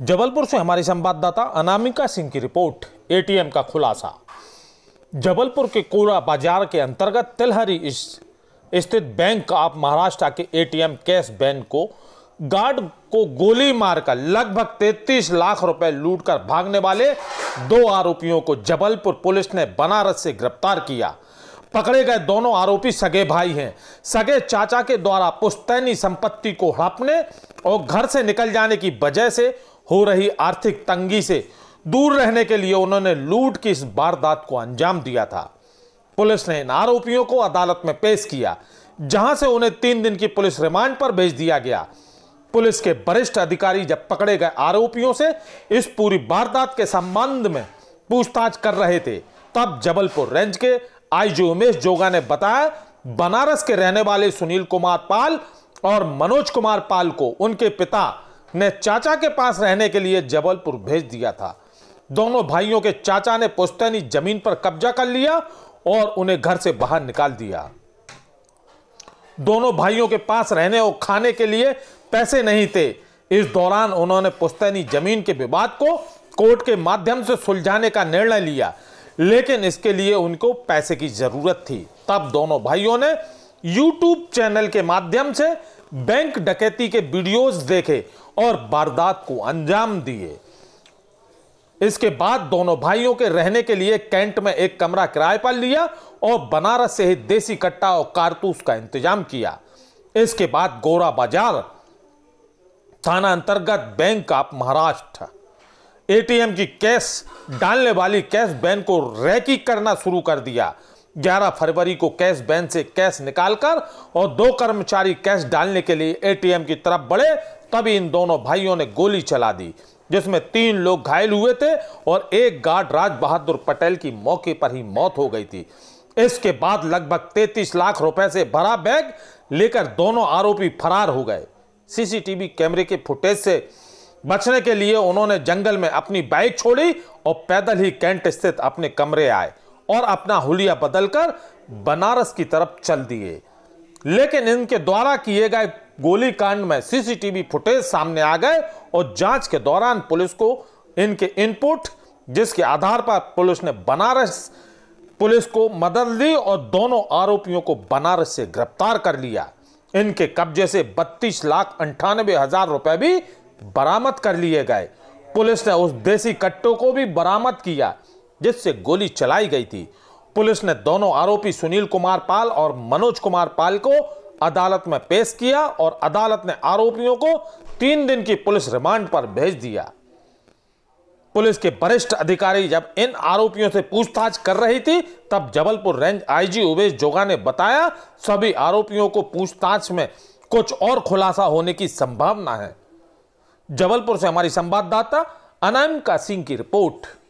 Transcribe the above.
जबलपुर से हमारी संवाददाता अनामिका सिंह की रिपोर्ट एटीएम का खुलासा जबलपुर के कोरा बाजार के अंतर्गत तिलहरी स्थित बैंक ऑफ महाराष्ट्र के एटीएम कैश वैन को गार्ड को गोली मारकर लगभग 33 लाख रुपए लूटकर भागने वाले दो आरोपियों को जबलपुर पुलिस ने बनारस से गिरफ्तार किया पकड़े गए दोनों आरोपी सगे भाई हैं सगे चाचा के द्वारा पुश्तैनी संपत्ति को हड़पने और घर से निकल जाने की वजह से हो रही आर्थिक तंगी से दूर रहने के लिए उन्होंने लूट की इस वारदात को अंजाम दिया था पुलिस ने इन आरोपियों को अदालत में पेश किया जहां से उन्हें तीन दिन की पुलिस रिमांड पर भेज दिया गया पुलिस के वरिष्ठ अधिकारी जब पकड़े गए आरोपियों से इस पूरी वारदात के संबंध में पूछताछ कर रहे थे तब जबलपुर रेंज के आईजी उमेश जोगा ने बताया बनारस के रहने वाले सुनील कुमार पाल और मनोज कुमार पाल को उनके पिता ने चाचा के पास रहने के लिए जबलपुर भेज दिया था दोनों भाइयों के चाचा ने पुश्तैनी जमीन पर कब्जा कर लिया और उन्हें घर से बाहर निकाल दिया दोनों भाइयों के पास रहने और खाने के लिए पैसे नहीं थे इस दौरान उन्होंने पुश्तैनी जमीन के विवाद को कोर्ट के माध्यम से सुलझाने का निर्णय लिया लेकिन इसके लिए उनको पैसे की जरूरत थी तब दोनों भाइयों ने यूट्यूब चैनल के माध्यम से बैंक डकैती के वीडियोस देखे और वारदात को अंजाम दिए इसके बाद दोनों भाइयों के रहने के लिए कैंट में एक कमरा किराए पर लिया और बनारस से ही देसी कट्टा और कारतूस का इंतजाम किया इसके बाद गोरा बाजार थाना अंतर्गत बैंक ऑफ महाराष्ट्र एटीएम की कैश डालने वाली कैश बैंक को रैकी करना शुरू कर दिया 11 फरवरी को कैश बैन से कैश निकालकर और दो कर्मचारी कैश डालने के लिए एटीएम की तरफ बढ़े तभी इन दोनों भाइयों ने गोली चला दी जिसमें तीन लोग घायल हुए थे और एक गार्ड राज बहादुर पटेल की मौके पर ही मौत हो गई थी इसके बाद लगभग 33 लाख रुपए से भरा बैग लेकर दोनों आरोपी फरार हो गए सीसीटीवी कैमरे के फुटेज से बचने के लिए उन्होंने जंगल में अपनी बाइक छोड़ी और पैदल ही कैंट स्थित अपने कमरे आए और अपना हुलिया बदलकर बनारस की तरफ चल दिए लेकिन इनके द्वारा किए गए गोलीकांड में सीसीटीवी फुटेज सामने आ गए और जांच के दौरान पुलिस को इनके इनपुट जिसके आधार पर पुलिस ने बनारस पुलिस को मदद ली और दोनों आरोपियों को बनारस से गिरफ्तार कर लिया इनके कब्जे से बत्तीस लाख अंठानबे हजार रुपए भी बरामद कर लिए गए पुलिस ने उस देसी कट्टों को भी बरामद किया जिससे गोली चलाई गई थी पुलिस ने दोनों आरोपी सुनील कुमार पाल और मनोज कुमार पाल को अदालत में पेश किया और अदालत ने आरोपियों को तीन दिन की पुलिस रिमांड पर भेज दिया पुलिस के वरिष्ठ अधिकारी जब इन आरोपियों से पूछताछ कर रही थी तब जबलपुर रेंज आईजी उमेश जोगा ने बताया सभी आरोपियों को पूछताछ में कुछ और खुलासा होने की संभावना है जबलपुर से हमारी संवाददाता अनामिका सिंह की रिपोर्ट